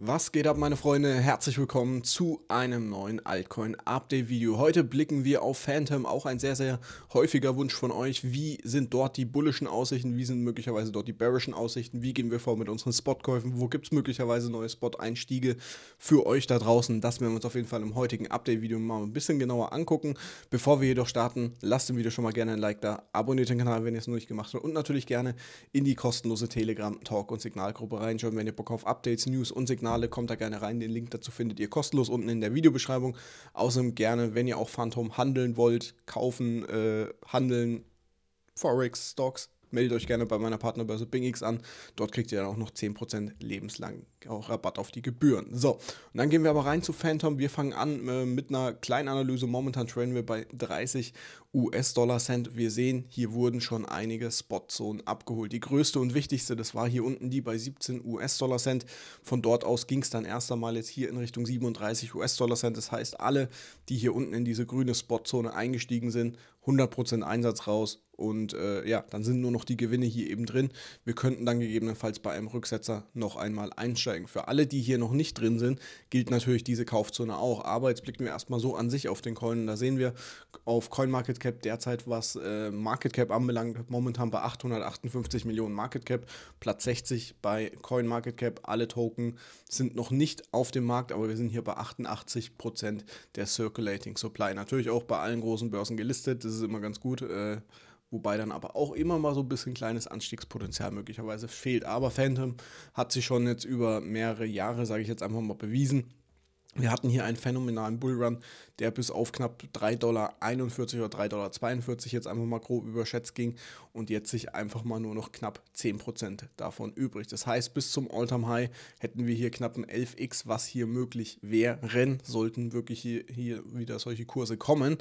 Was geht ab, meine Freunde? Herzlich willkommen zu einem neuen Altcoin-Update-Video. Heute blicken wir auf Phantom, auch ein sehr, sehr häufiger Wunsch von euch. Wie sind dort die bullischen Aussichten? Wie sind möglicherweise dort die bearischen Aussichten? Wie gehen wir vor mit unseren Spotkäufen? Wo gibt es möglicherweise neue Spot-Einstiege für euch da draußen? Das werden wir uns auf jeden Fall im heutigen Update-Video mal ein bisschen genauer angucken. Bevor wir jedoch starten, lasst dem Video schon mal gerne ein Like da, abonniert den Kanal, wenn ihr es noch nicht gemacht habt und natürlich gerne in die kostenlose Telegram-Talk- und Signalgruppe reinschauen, wenn ihr Bock auf Updates, News und Signal Kanale. Kommt da gerne rein. Den Link dazu findet ihr kostenlos unten in der Videobeschreibung. Außerdem gerne, wenn ihr auch Phantom handeln wollt, kaufen, äh, handeln, Forex, Stocks, meldet euch gerne bei meiner Partnerbörse BingX an. Dort kriegt ihr dann auch noch 10% lebenslang auch Rabatt auf die Gebühren. So, und dann gehen wir aber rein zu Phantom. Wir fangen an äh, mit einer kleinen Analyse. Momentan traden wir bei 30 US-Dollar-Cent. Wir sehen, hier wurden schon einige Spotzonen abgeholt. Die größte und wichtigste, das war hier unten die bei 17 US-Dollar-Cent. Von dort aus ging es dann erst einmal jetzt hier in Richtung 37 US-Dollar-Cent. Das heißt, alle, die hier unten in diese grüne Spotzone eingestiegen sind, 100% Einsatz raus, und äh, ja, dann sind nur noch die Gewinne hier eben drin. Wir könnten dann gegebenenfalls bei einem Rücksetzer noch einmal einsteigen. Für alle, die hier noch nicht drin sind, gilt natürlich diese Kaufzone auch. Aber jetzt blicken wir erstmal so an sich auf den Coin. da sehen wir auf CoinMarketCap derzeit, was äh, MarketCap anbelangt, momentan bei 858 Millionen MarketCap, Platz 60 bei CoinMarketCap. Alle Token sind noch nicht auf dem Markt, aber wir sind hier bei 88 der Circulating Supply. Natürlich auch bei allen großen Börsen gelistet. Das ist immer ganz gut. Äh, wobei dann aber auch immer mal so ein bisschen kleines Anstiegspotenzial möglicherweise fehlt. Aber Phantom hat sich schon jetzt über mehrere Jahre, sage ich jetzt einfach mal, bewiesen. Wir hatten hier einen phänomenalen Bullrun, der bis auf knapp 3,41 Dollar oder 3,42 Dollar jetzt einfach mal grob überschätzt ging und jetzt sich einfach mal nur noch knapp 10% davon übrig. Das heißt, bis zum All-Time-High hätten wir hier knapp ein 11x, was hier möglich wäre, sollten wirklich hier, hier wieder solche Kurse kommen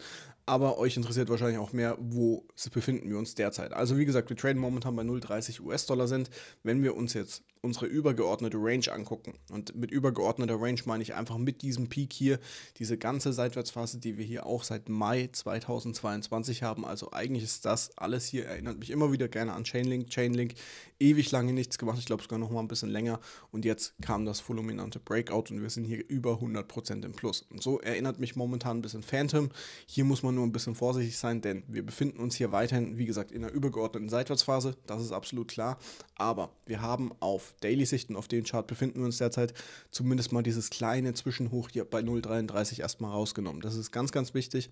aber euch interessiert wahrscheinlich auch mehr, wo befinden wir uns derzeit. Also wie gesagt, wir traden momentan bei 0,30 US-Dollar sind. Wenn wir uns jetzt unsere übergeordnete Range angucken, und mit übergeordneter Range meine ich einfach mit diesem Peak hier, diese ganze Seitwärtsphase, die wir hier auch seit Mai 2022 haben, also eigentlich ist das alles hier, erinnert mich immer wieder gerne an Chainlink, Chainlink, ewig lange nichts gemacht, ich glaube sogar noch mal ein bisschen länger und jetzt kam das fulminante Breakout und wir sind hier über 100% im Plus. Und so erinnert mich momentan ein bisschen Phantom, hier muss man nur ein bisschen vorsichtig sein, denn wir befinden uns hier weiterhin, wie gesagt, in einer übergeordneten Seitwärtsphase. Das ist absolut klar. Aber wir haben auf Daily-Sichten, auf den Chart befinden wir uns derzeit, zumindest mal dieses kleine Zwischenhoch hier bei 0,33 erstmal rausgenommen. Das ist ganz, ganz wichtig.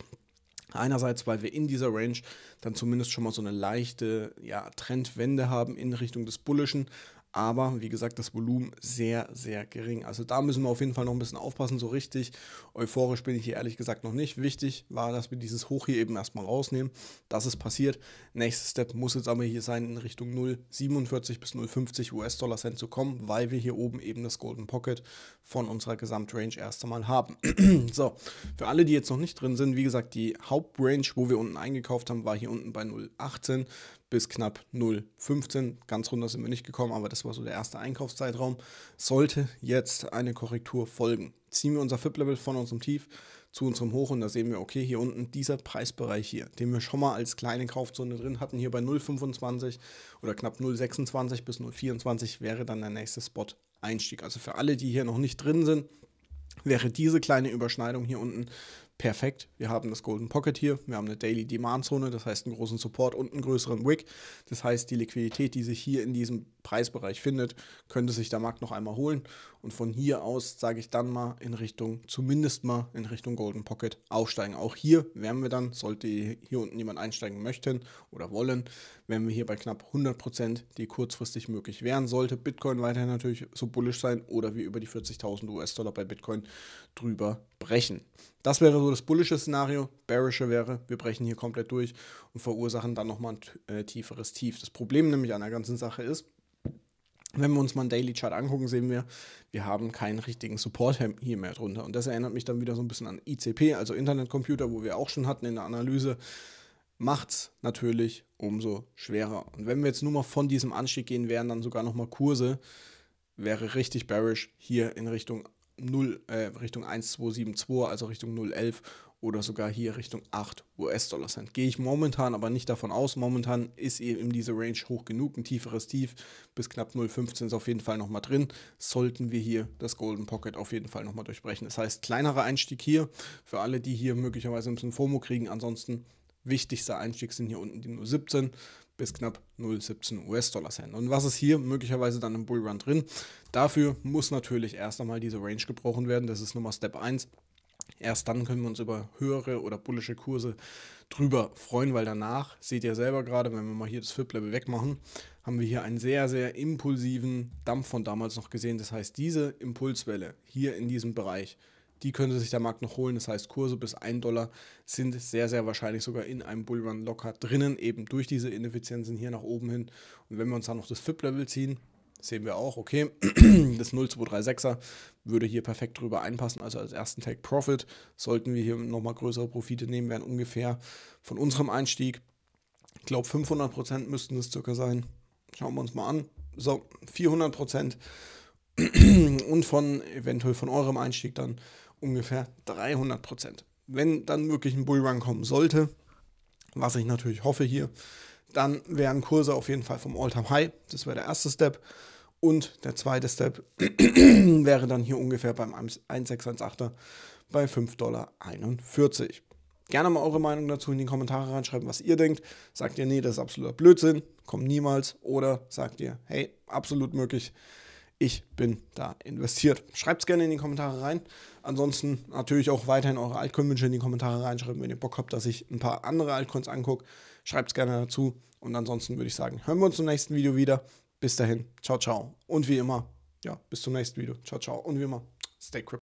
Einerseits, weil wir in dieser Range dann zumindest schon mal so eine leichte ja, Trendwende haben in Richtung des Bullischen aber wie gesagt, das Volumen sehr, sehr gering. Also da müssen wir auf jeden Fall noch ein bisschen aufpassen, so richtig. Euphorisch bin ich hier ehrlich gesagt noch nicht. Wichtig war, dass wir dieses Hoch hier eben erstmal rausnehmen. Das ist passiert. Nächster Step muss jetzt aber hier sein, in Richtung 0,47 bis 0,50 US-Dollar Cent zu kommen, weil wir hier oben eben das Golden Pocket von unserer Gesamtrange erst einmal haben. so, für alle, die jetzt noch nicht drin sind, wie gesagt, die Hauptrange, wo wir unten eingekauft haben, war hier unten bei 0,18 bis knapp 0,15. Ganz runter sind wir nicht gekommen, aber das war so der erste Einkaufszeitraum. Sollte jetzt eine Korrektur folgen. Ziehen wir unser FIP-Level von unserem Tief zu unserem Hoch und da sehen wir, okay, hier unten dieser Preisbereich hier, den wir schon mal als kleine Kaufzone drin hatten, hier bei 0,25 oder knapp 0,26 bis 0,24 wäre dann der nächste Spot-Einstieg. Also für alle, die hier noch nicht drin sind, wäre diese kleine Überschneidung hier unten perfekt. Wir haben das Golden Pocket hier, wir haben eine Daily Demand Zone, das heißt einen großen Support und einen größeren Wick. Das heißt, die Liquidität, die sich hier in diesem Preisbereich findet, könnte sich der Markt noch einmal holen. Und von hier aus sage ich dann mal in Richtung, zumindest mal in Richtung Golden Pocket aufsteigen. Auch hier werden wir dann, sollte hier unten jemand einsteigen möchten oder wollen, werden wir hier bei knapp 100 Prozent, die kurzfristig möglich wären. Sollte Bitcoin weiterhin natürlich so bullisch sein oder wir über die 40.000 US-Dollar bei Bitcoin drüber brechen. Das wäre so das bullische Szenario. Bearische wäre, wir brechen hier komplett durch und verursachen dann nochmal ein äh, tieferes Tief. Das Problem nämlich an der ganzen Sache ist, wenn wir uns mal einen Daily Chart angucken, sehen wir, wir haben keinen richtigen Support hier mehr drunter. Und das erinnert mich dann wieder so ein bisschen an ICP, also Internetcomputer, wo wir auch schon hatten in der Analyse. Macht es natürlich umso schwerer. Und wenn wir jetzt nur mal von diesem Anstieg gehen, wären dann sogar nochmal Kurse, wäre richtig bearish hier in Richtung 0, äh, Richtung 1272, also Richtung 011 oder sogar hier Richtung 8 US-Dollar Cent. Gehe ich momentan aber nicht davon aus. Momentan ist eben diese Range hoch genug. Ein tieferes Tief bis knapp 0,15 ist auf jeden Fall nochmal drin. Sollten wir hier das Golden Pocket auf jeden Fall nochmal durchbrechen. Das heißt, kleinerer Einstieg hier für alle, die hier möglicherweise ein bisschen FOMO kriegen. Ansonsten wichtigster Einstieg sind hier unten die 0,17 bis knapp 0,17 US-Dollar sein. Und was ist hier möglicherweise dann im Bullrun drin? Dafür muss natürlich erst einmal diese Range gebrochen werden. Das ist Nummer Step 1. Erst dann können wir uns über höhere oder bullische Kurse drüber freuen, weil danach, seht ihr selber gerade, wenn wir mal hier das FIP-Level wegmachen, haben wir hier einen sehr, sehr impulsiven Dampf von damals noch gesehen. Das heißt, diese Impulswelle hier in diesem Bereich die könnte sich der Markt noch holen. Das heißt, Kurse bis 1 Dollar sind sehr, sehr wahrscheinlich sogar in einem Bullrun locker drinnen, eben durch diese Ineffizienzen hier nach oben hin. Und wenn wir uns dann noch das FIP-Level ziehen, sehen wir auch, okay, das 0236er würde hier perfekt drüber einpassen. Also als ersten Take Profit sollten wir hier nochmal größere Profite nehmen, wären ungefähr von unserem Einstieg, ich glaube 500% müssten es circa sein. Schauen wir uns mal an. So, 400% und von eventuell von eurem Einstieg dann ungefähr 300 Prozent. Wenn dann wirklich ein Bullrun kommen sollte, was ich natürlich hoffe hier, dann wären Kurse auf jeden Fall vom Alltime high Das wäre der erste Step. Und der zweite Step wäre dann hier ungefähr beim 1618er bei 5,41 Dollar. Gerne mal eure Meinung dazu in die Kommentare reinschreiben, was ihr denkt. Sagt ihr, nee, das ist absoluter Blödsinn, kommt niemals. Oder sagt ihr, hey, absolut möglich, ich bin da investiert. Schreibt es gerne in die Kommentare rein. Ansonsten natürlich auch weiterhin eure Altcoin-Wünsche in die Kommentare reinschreiben, wenn ihr Bock habt, dass ich ein paar andere Altcoins angucke. Schreibt es gerne dazu. Und ansonsten würde ich sagen, hören wir uns im nächsten Video wieder. Bis dahin, ciao, ciao. Und wie immer, ja, bis zum nächsten Video. Ciao, ciao. Und wie immer, stay crypto.